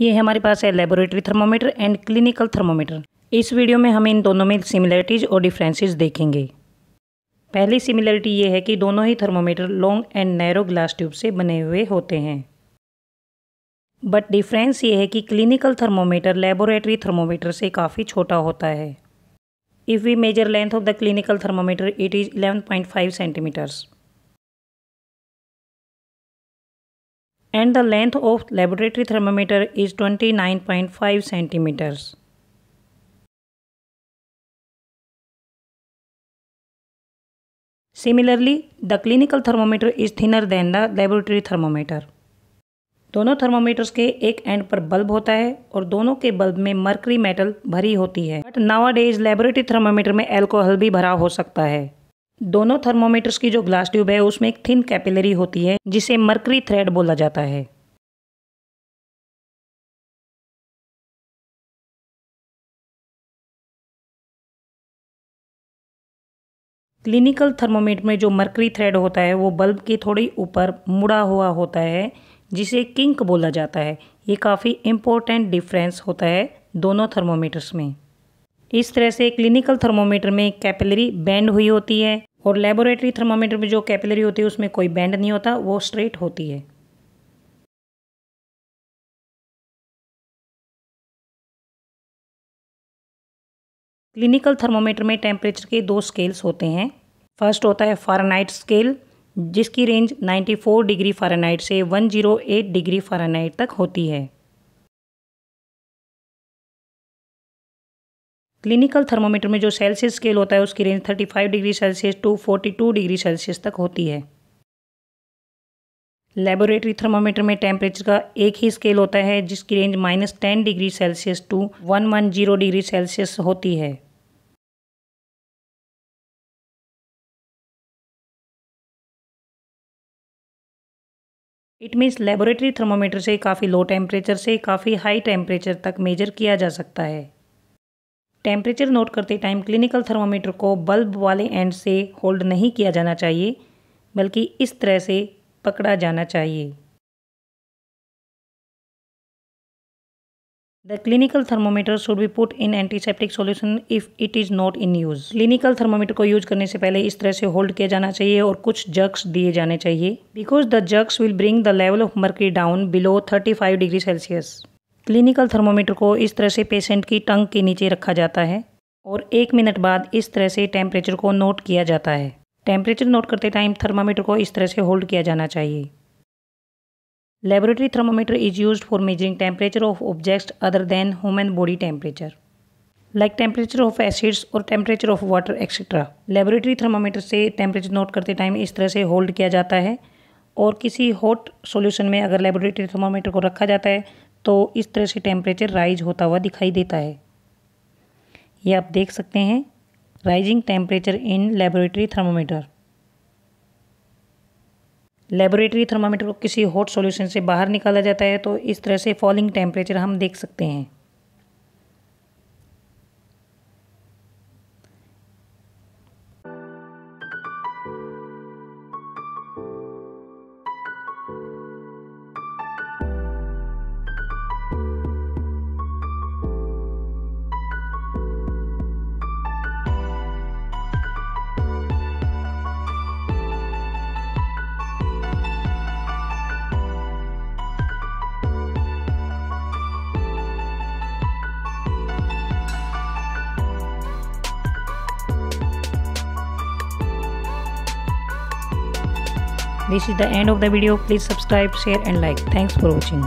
ये है हमारे पास है laboratory thermometer and clinical thermometer इस वीडियो में हम इन दोनों में सिमिलरिटीज़ और डिफरेंसेस देखेंगे पहली सिमिलरिटी ये है कि दोनों ही thermometer long and narrow glass tube से बने हुए होते हैं बट डिफरेंस ये है कि क्लिनिकल थर्मोमीटर लेबोरेटरी थर्मोमीटर से काफ़ी छोटा होता है if we measure length of the clinical thermometer it is 11.5 centimetres and the length of laboratory thermometer is 29.5 cm Similarly, the clinical thermometer is thinner than the laboratory thermometer. दोनों thermometers के एक and पर bulb होता है और दोनों के bulb में मर्करी मेटल भरी होती है but nowadays laboratory thermometer में एल्कोहल भी भरा हो सकता है दोनों थर्मोमीटर्स की जो ग्लास ट्यूब है उसमें एक थिन कैपिलरी होती है जिसे मर्करी थ्रेड बोला जाता है क्लिनिकल थर्मोमीटर में जो मर्करी थ्रेड होता है वो बल्ब के थोड़ी ऊपर मुड़ा हुआ होता है जिसे किंक बोला जाता है ये काफ़ी इम्पोर्टेंट डिफरेंस होता है दोनों थर्मोमीटर्स में इस तरह से क्लिनिकल थर्मोमीटर में कैपिलरी बैंड हुई होती है और लेबोरेटरी थर्मामीटर में जो कैपिलरी होती है उसमें कोई बैंड नहीं होता वो स्ट्रेट होती है क्लिनिकल थर्मोमीटर में टेम्परेचर के दो स्केल्स होते हैं फर्स्ट होता है फारेनहाइट स्केल जिसकी रेंज 94 डिग्री फारेनहाइट से 108 डिग्री फारेनहाइट तक होती है क्लिनिकल थर्मोमीटर में जो सेल्सियस स्केल होता है उसकी range 35 degree Celsius to 42 degree Celsius तक होती है लेबोरेटरी थर्मोमीटर में टेम्परेचर का एक ही स्केल होता है जिसकी range minus ten degree Celsius to one one zero degree Celsius होती है इट मीन्स लेबोरेटरी थर्मोमीटर से काफ़ी लो टेम्परेचर से काफ़ी हाई टेम्परेचर तक मेजर किया जा सकता है टेम्परेचर नोट करते टाइम क्लिनिकल थर्मामीटर को बल्ब वाले एंड से होल्ड नहीं किया जाना चाहिए बल्कि इस तरह से पकड़ा जाना चाहिए the clinical thermometer should be put in antiseptic solution if it is not in use clinical thermometer को यूज करने से पहले इस तरह से होल्ड किया जाना चाहिए और कुछ जग्स दिए जाने चाहिए because the jerks will bring the level of mercury down below 35 degree Celsius clinical thermometer को इस तरह से पेशेंट की टंग के नीचे रखा जाता है और एक मिनट बाद इस तरह से टेम्परेचर को नोट किया जाता है टेम्परेचर नोट करते टाइम थर्मामीटर को इस तरह से होल्ड किया जाना चाहिए laboratory thermometer is use for measuring temperature of objects other than human body temperature like temperature of acids और temperature of water etcetera laboratory thermometer से टेम्परेचर नोट करते टाइम इस तरह से होल्ड किया जाता है और किसी हॉट सॉल्यूशन में अगर लेबोरेटरी थर्मामीटर को रखा जाता है तो इस तरह से टेम्परेचर राइज होता हुआ दिखाई देता है ये आप देख सकते हैं rising temperature in laboratory thermometer laboratory thermometer को किसी हॉट सॉल्यूशन से बाहर निकाला जाता है तो इस तरह से फॉलिंग टेम्परेचर हम देख सकते हैं This is the end of the video. Please subscribe, share and like. Thanks for watching.